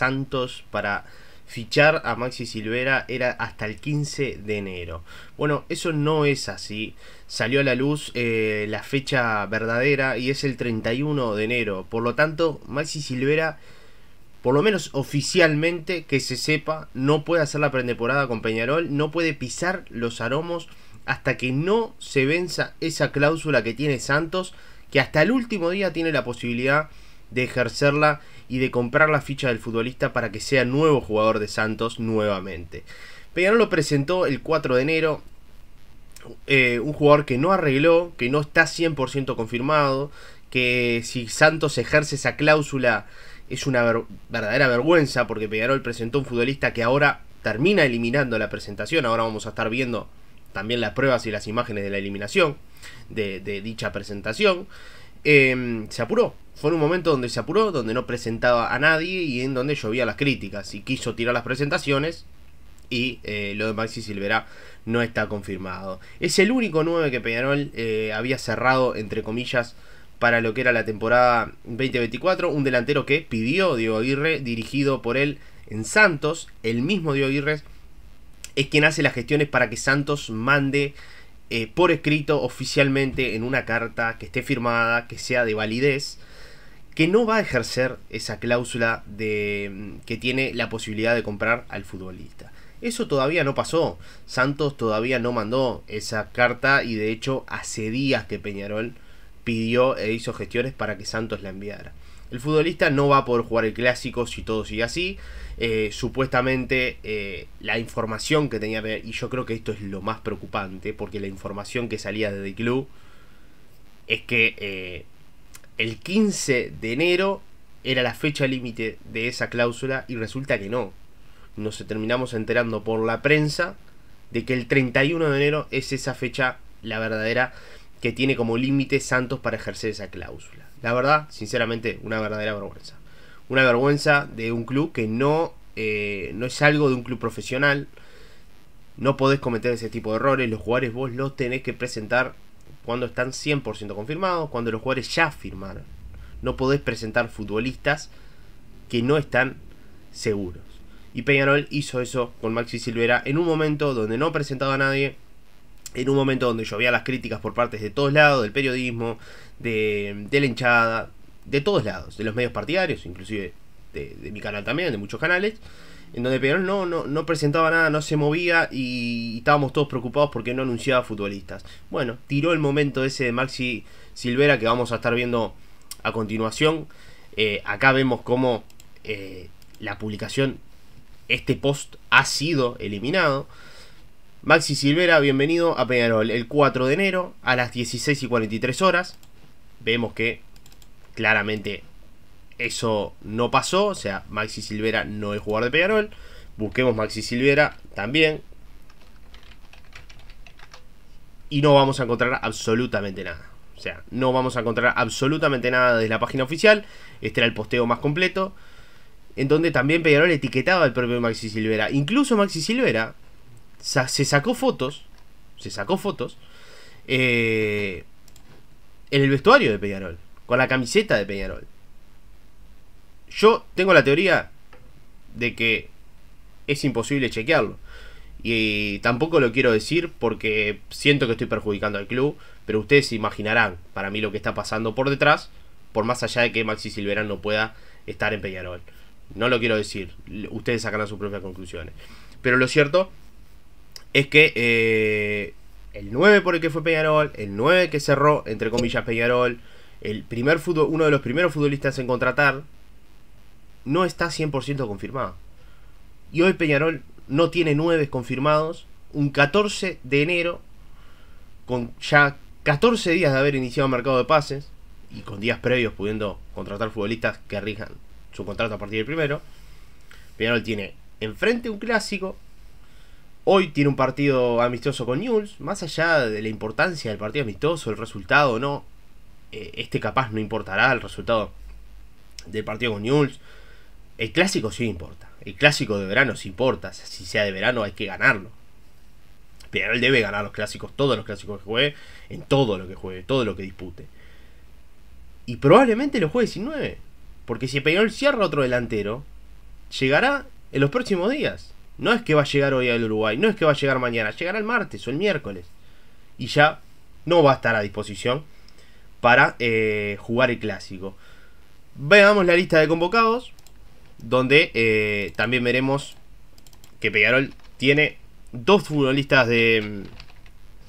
Santos para fichar a Maxi Silvera era hasta el 15 de enero. Bueno, eso no es así. Salió a la luz eh, la fecha verdadera y es el 31 de enero. Por lo tanto, Maxi Silvera, por lo menos oficialmente que se sepa, no puede hacer la pretemporada con Peñarol, no puede pisar los aromos hasta que no se venza esa cláusula que tiene Santos, que hasta el último día tiene la posibilidad de ejercerla y de comprar la ficha del futbolista para que sea nuevo jugador de Santos nuevamente. Peñarol lo presentó el 4 de enero, eh, un jugador que no arregló, que no está 100% confirmado, que si Santos ejerce esa cláusula es una verdadera vergüenza porque Peñarol presentó un futbolista que ahora termina eliminando la presentación, ahora vamos a estar viendo también las pruebas y las imágenes de la eliminación de dicha presentación. Em, se apuró. Fue en un momento donde se apuró, donde no presentaba a nadie y en donde llovía las críticas. Y quiso tirar las presentaciones y eh, lo de Maxi Silvera no está confirmado. Es el único 9 que Peñarol eh, había cerrado, entre comillas, para lo que era la temporada 2024. Un delantero que pidió Diego Aguirre, dirigido por él en Santos. El mismo Diego Aguirre es quien hace las gestiones para que Santos mande eh, por escrito oficialmente en una carta que esté firmada, que sea de validez, que no va a ejercer esa cláusula de, mm, que tiene la posibilidad de comprar al futbolista. Eso todavía no pasó. Santos todavía no mandó esa carta y de hecho hace días que Peñarol pidió e hizo gestiones para que Santos la enviara. El futbolista no va a poder jugar el clásico si todo sigue así. Eh, supuestamente eh, la información que tenía, y yo creo que esto es lo más preocupante, porque la información que salía de el club es que eh, el 15 de enero era la fecha límite de esa cláusula y resulta que no. Nos terminamos enterando por la prensa de que el 31 de enero es esa fecha la verdadera que tiene como límite Santos para ejercer esa cláusula. La verdad, sinceramente, una verdadera vergüenza. Una vergüenza de un club que no, eh, no es algo de un club profesional. No podés cometer ese tipo de errores. Los jugadores vos los tenés que presentar cuando están 100% confirmados, cuando los jugadores ya firmaron. No podés presentar futbolistas que no están seguros. Y noel hizo eso con Maxi Silvera en un momento donde no presentaba a nadie, en un momento donde llovía las críticas por partes de todos lados, del periodismo, de, la hinchada, de todos lados, de los medios partidarios, inclusive de, mi canal también, de muchos canales, en donde Peñarol no, no, no presentaba nada, no se movía y, estábamos todos preocupados porque no anunciaba futbolistas. Bueno, tiró el momento ese de Maxi Silvera que vamos a estar viendo a continuación. Eh, acá vemos cómo eh, la publicación, este post ha sido eliminado. Maxi Silvera, bienvenido a Peñarol el 4 de enero a las 16 y 43 horas. Vemos que claramente eso no pasó. O sea, Maxi Silvera no es jugador de Peñarol. Busquemos Maxi Silvera también. Y no vamos a encontrar absolutamente nada. O sea, no vamos a encontrar absolutamente nada desde la página oficial. Este era el posteo más completo. En donde también Peñarol etiquetaba al propio Maxi Silvera. Incluso Maxi Silvera se sacó fotos, se sacó fotos eh, en el vestuario de Peñarol, con la camiseta de Peñarol. Yo tengo la teoría de que es imposible chequearlo. Y tampoco lo quiero decir porque siento que estoy perjudicando al club, pero ustedes se imaginarán para mí lo que está pasando por detrás, por más allá de que Maxi Silverán no pueda estar en Peñarol. No lo quiero decir, ustedes sacarán sus propias conclusiones. Pero lo cierto es que eh, el 9 por el que fue Peñarol, el 9 que cerró, entre comillas, Peñarol, el primer uno de los primeros futbolistas en contratar, no está 100% confirmado. Y hoy Peñarol no tiene 9 confirmados, un 14 de enero, con ya 14 días de haber iniciado el mercado de pases, y con días previos pudiendo contratar futbolistas que rijan su contrato a partir del primero. Peñarol tiene enfrente un clásico, Hoy tiene un partido amistoso con Newell's, más allá de la importancia del partido amistoso, el resultado no, eh, este capaz no importará el resultado del partido con Newell's. El clásico sí importa, el clásico de verano sí importa, si sea de verano hay que ganarlo. Pero él debe ganar los clásicos, todos los clásicos que juegue, en todo lo que juegue, todo lo que dispute. Y probablemente lo juegue sin porque si Peñol cierra otro delantero, llegará en los próximos días. No es que va a llegar hoy al Uruguay, no es que va a llegar mañana, llegará el martes o el miércoles. Y ya no va a estar a disposición para eh, jugar el clásico. Veamos la lista de convocados, donde eh, también veremos que Peñarol tiene dos futbolistas de,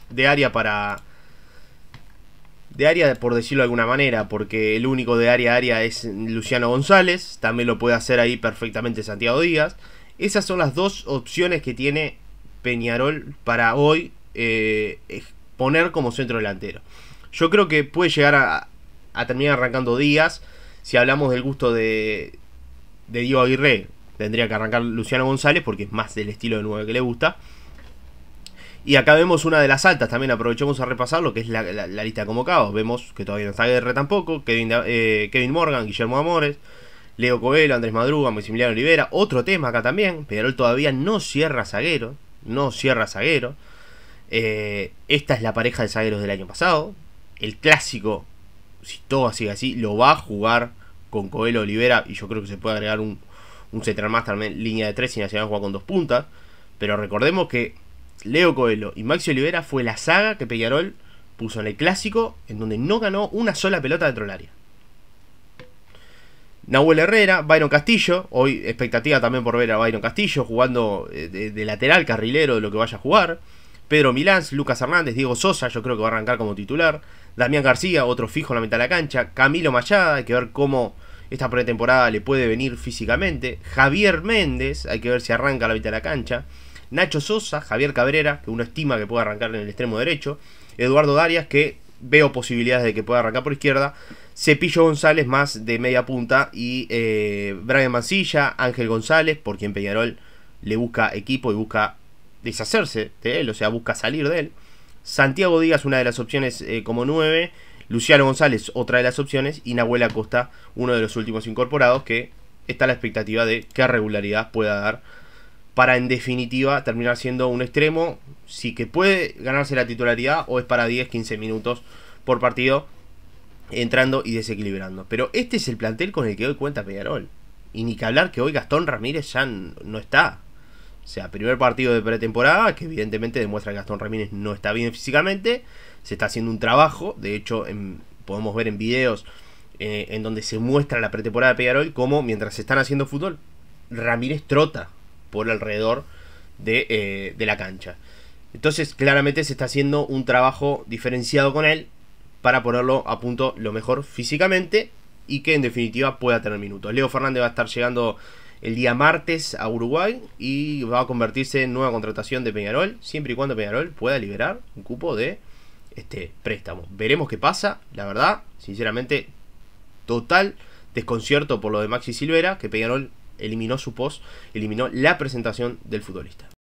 de área para... De área, por decirlo de alguna manera, porque el único de área a área es Luciano González. También lo puede hacer ahí perfectamente Santiago Díaz. Esas son las dos opciones que tiene Peñarol para hoy eh, poner como centro delantero. Yo creo que puede llegar a, terminar arrancando Díaz. Si hablamos del gusto de, de Diego Aguirre, tendría que arrancar Luciano González porque es más del estilo de nuevo que le gusta. Y acá vemos una de las altas, también aprovechemos a repasar lo que es la, lista de convocados. Vemos que todavía no está Aguirre tampoco, Kevin eh, Morgan, Guillermo Amores, Leo Coelho, Andrés Madruga, Maximiliano Olivera. Otro tema acá también. Peñarol todavía no cierra zaguero. No cierra zaguero. Eh, esta es la pareja de zagueros del año pasado. El clásico, si todo sigue así, lo va a jugar con Coelho Olivera. Y yo creo que se puede agregar un, un central más también, línea de tres, y Nacional juega con dos puntas. Pero recordemos que Leo Coelho y Maxi Olivera fue la saga que Peñarol puso en el clásico, en donde no ganó una sola pelota de del Nahuel Herrera, Byron Castillo, hoy expectativa también por ver a Byron Castillo jugando eh, de, lateral, carrilero, de lo que vaya a jugar. Pedro Milán, Lucas Hernández, Diego Sosa, yo creo que va a arrancar como titular. Damián García, otro fijo en la mitad de la cancha. Camilo Mayada, hay que ver cómo esta pretemporada le puede venir físicamente. Javier Méndez, hay que ver si arranca la mitad de la cancha. Nacho Sosa, Javier Cabrera, que uno estima que puede arrancar en el extremo derecho. Eduardo Darias, que veo posibilidades de que pueda arrancar por izquierda. Cepillo González más de media punta y eh, Brian Mancilla, Ángel González, por quien Peñarol le busca equipo y busca deshacerse de él, o sea, busca salir de él. Santiago Díaz, una de las opciones eh, como nueve Luciano González, otra de las opciones. Y Nahuel Acosta, uno de los últimos incorporados, que está la expectativa de qué regularidad pueda dar para en definitiva terminar siendo un extremo, Si que puede ganarse la titularidad o es para 10-15 minutos por partido, entrando y desequilibrando. Pero este es el plantel con el que hoy cuenta Pegarol. Y ni que hablar que hoy Gastón Ramírez ya no está. O sea, primer partido de pretemporada, que evidentemente demuestra que Gastón Ramírez no está bien físicamente, se está haciendo un trabajo, de hecho podemos ver en videos eh, en donde se muestra la pretemporada de Pegarol. como mientras se están haciendo fútbol, Ramírez trota, por alrededor de, eh, de la cancha. Entonces claramente se está haciendo un trabajo diferenciado con él para ponerlo a punto lo mejor físicamente y que en definitiva pueda tener minutos. Leo Fernández va a estar llegando el día martes a Uruguay y va a convertirse en nueva contratación de Peñarol, siempre y cuando Peñarol pueda liberar un cupo de este préstamo. Veremos qué pasa, la verdad, sinceramente, total desconcierto por lo de Maxi Silvera, que Peñarol eliminó su post, eliminó la presentación del futbolista.